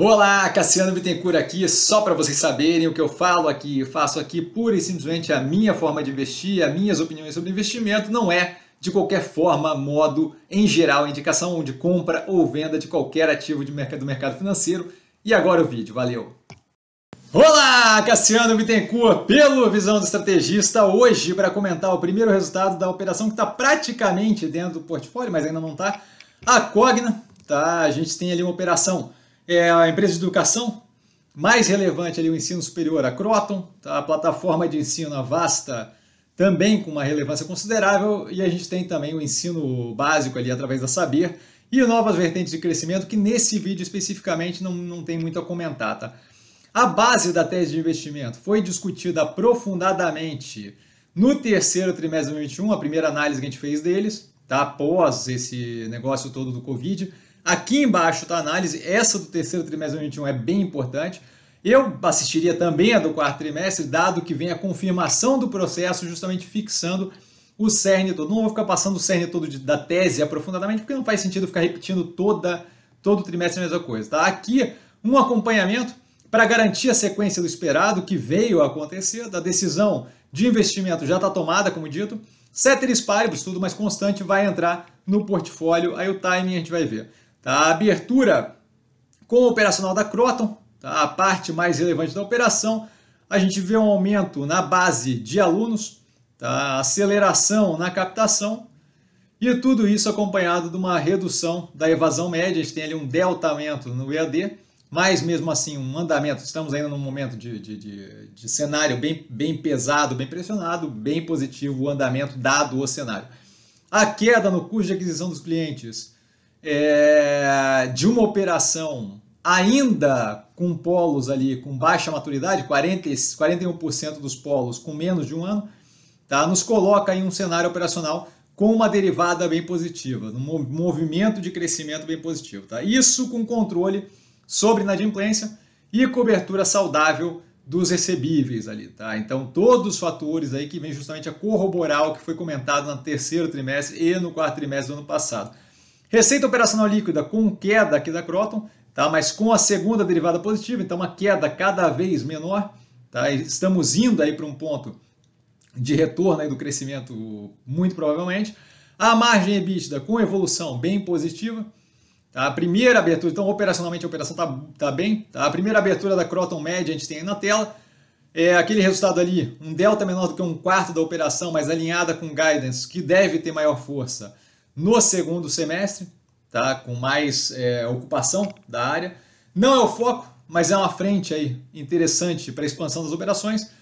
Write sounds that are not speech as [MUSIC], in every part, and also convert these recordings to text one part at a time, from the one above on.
Olá, Cassiano Bittencourt aqui, só para vocês saberem o que eu falo aqui, eu faço aqui pura e simplesmente a minha forma de investir, as minhas opiniões sobre investimento, não é de qualquer forma, modo, em geral, indicação de compra ou venda de qualquer ativo de mercado, do mercado financeiro. E agora o vídeo, valeu! Olá, Cassiano Bittencourt, pelo Visão do Estrategista, hoje para comentar o primeiro resultado da operação que está praticamente dentro do portfólio, mas ainda não está, a Cogna, tá? A gente tem ali uma operação é a empresa de educação, mais relevante ali o ensino superior, a Croton, tá? a plataforma de ensino a Vasta, também com uma relevância considerável, e a gente tem também o ensino básico ali através da Saber, e novas vertentes de crescimento, que nesse vídeo especificamente não, não tem muito a comentar. Tá? A base da tese de investimento foi discutida aprofundadamente no terceiro trimestre de 2021, a primeira análise que a gente fez deles, tá? após esse negócio todo do Covid, Aqui embaixo está a análise, essa do terceiro trimestre de 2021 é bem importante. Eu assistiria também a do quarto trimestre, dado que vem a confirmação do processo, justamente fixando o cerne todo. Não vou ficar passando o cerne todo de, da tese aprofundadamente, porque não faz sentido ficar repetindo toda, todo trimestre a mesma coisa. Tá? Aqui, um acompanhamento para garantir a sequência do esperado que veio a acontecer, da decisão de investimento já está tomada, como dito. Ceteris paribus, tudo mais constante, vai entrar no portfólio, aí o timing a gente vai ver. A abertura com o operacional da Croton, tá? a parte mais relevante da operação, a gente vê um aumento na base de alunos, tá? aceleração na captação e tudo isso acompanhado de uma redução da evasão média. A gente tem ali um delta no EAD, mas mesmo assim um andamento. Estamos ainda num momento de, de, de, de cenário bem, bem pesado, bem pressionado, bem positivo o andamento dado o cenário. A queda no custo de aquisição dos clientes é, de uma operação ainda com polos ali com baixa maturidade, 40, 41% dos polos com menos de um ano, tá? nos coloca em um cenário operacional com uma derivada bem positiva, um movimento de crescimento bem positivo. Tá? Isso com controle sobre inadimplência e cobertura saudável dos recebíveis ali, tá? Então, todos os fatores aí que vem justamente a corroborar o que foi comentado no terceiro trimestre e no quarto trimestre do ano passado. Receita operacional líquida com queda aqui da Croton, tá? mas com a segunda derivada positiva, então uma queda cada vez menor. Tá? Estamos indo aí para um ponto de retorno aí do crescimento, muito provavelmente. A margem EBITDA com evolução bem positiva. Tá? A primeira abertura, então operacionalmente a operação está tá bem. Tá? A primeira abertura da Croton média a gente tem aí na tela. É, aquele resultado ali, um delta menor do que um quarto da operação, mas alinhada com guidance, que deve ter maior força no segundo semestre, tá? com mais é, ocupação da área. Não é o foco, mas é uma frente aí interessante para a expansão das operações.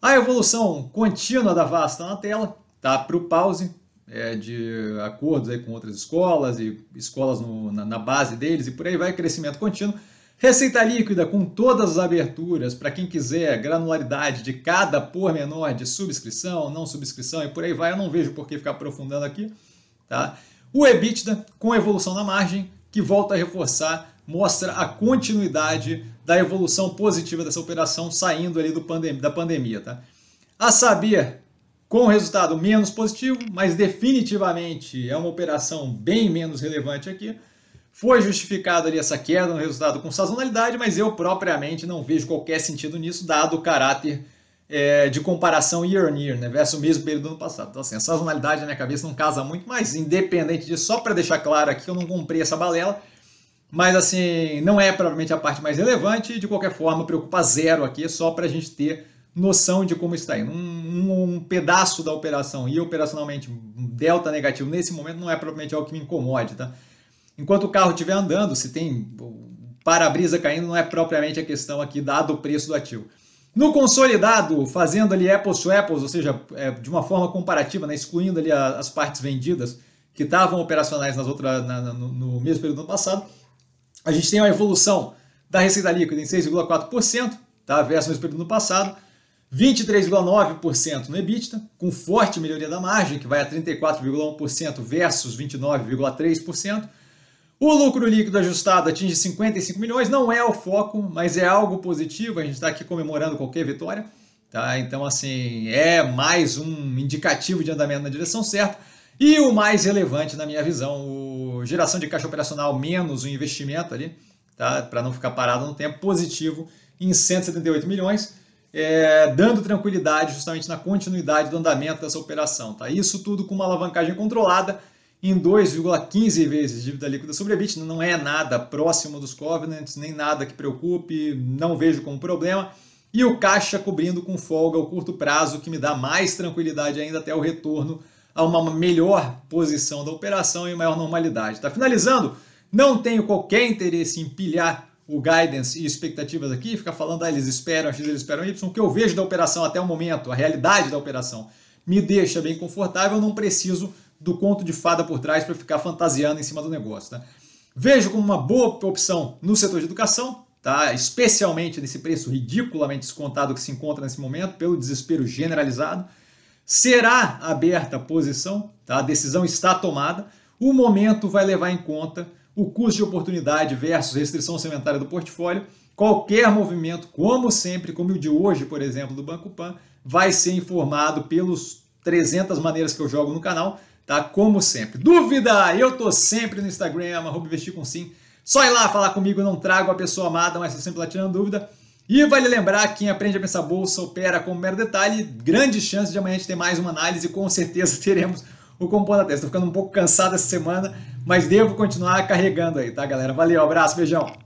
A evolução contínua da Vasta na tela, tá? para o pause, é, de acordos aí com outras escolas e escolas no, na, na base deles e por aí vai, crescimento contínuo. Receita líquida com todas as aberturas, para quem quiser granularidade de cada pormenor de subscrição, não subscrição e por aí vai. Eu não vejo por que ficar aprofundando aqui. Tá? O EBITDA, com a evolução na margem, que volta a reforçar, mostra a continuidade da evolução positiva dessa operação saindo ali do pandem da pandemia. Tá? A saber, com resultado menos positivo, mas definitivamente é uma operação bem menos relevante aqui. Foi justificado ali essa queda no resultado com sazonalidade, mas eu propriamente não vejo qualquer sentido nisso, dado o caráter é, de comparação year on year, né, versus o mesmo período do ano passado. Então, assim, a sazonalidade na minha cabeça não casa muito, mas independente disso, só para deixar claro aqui, eu não comprei essa balela, mas assim, não é provavelmente a parte mais relevante, de qualquer forma, preocupa zero aqui, só para a gente ter noção de como está indo. Um, um, pedaço da operação e operacionalmente um delta negativo nesse momento não é propriamente algo que me incomode, tá? Enquanto o carro estiver andando, se tem para-brisa caindo, não é propriamente a questão aqui dado o preço do ativo. No consolidado, fazendo ali apples to apples, ou seja, é, de uma forma comparativa, né, excluindo ali as partes vendidas que estavam operacionais nas outras, na, na, no mesmo período do ano passado, a gente tem uma evolução da receita líquida em 6,4%, tá, versus o mesmo período do ano passado, 23,9% no EBITDA, com forte melhoria da margem, que vai a 34,1% versus 29,3%, o lucro líquido ajustado atinge 55 milhões, não é o foco, mas é algo positivo. A gente está aqui comemorando qualquer vitória. Tá? Então, assim, é mais um indicativo de andamento na direção certa. E o mais relevante, na minha visão, o geração de caixa operacional menos o investimento ali, tá? para não ficar parado no tempo, positivo em 178 milhões, é, dando tranquilidade justamente na continuidade do andamento dessa operação. Tá? Isso tudo com uma alavancagem controlada em 2,15 vezes dívida líquida sobre bit não é nada próximo dos covenants, nem nada que preocupe, não vejo como problema. E o caixa cobrindo com folga o curto prazo, que me dá mais tranquilidade ainda até o retorno a uma melhor posição da operação e maior normalidade. Tá finalizando? Não tenho qualquer interesse em pilhar o guidance e expectativas aqui, ficar falando, ah, eles esperam X, eles esperam Y, o que eu vejo da operação até o momento, a realidade da operação, me deixa bem confortável, não preciso do conto de fada por trás para ficar fantasiando em cima do negócio. Tá? Vejo como uma boa opção no setor de educação, tá? especialmente nesse preço ridiculamente descontado que se encontra nesse momento, pelo desespero generalizado. Será aberta a posição, tá? a decisão está tomada, o momento vai levar em conta o custo de oportunidade versus restrição orçamentária do portfólio. Qualquer movimento, como sempre, como o de hoje, por exemplo, do Banco Pan, vai ser informado pelos 300 maneiras que eu jogo no canal, tá? Como sempre. Dúvida? Eu tô sempre no Instagram, arroba com sim. Só ir lá falar comigo, não trago a pessoa amada, mas tô sempre lá tirando dúvida. E vale lembrar, quem aprende a pensar bolsa opera como mero detalhe, grande chance de amanhã a gente ter mais uma análise, com certeza [LAUGHS] teremos o Compondo da Testa. Estou ficando um pouco cansado essa semana, mas devo continuar carregando aí, tá galera? Valeu, abraço, beijão!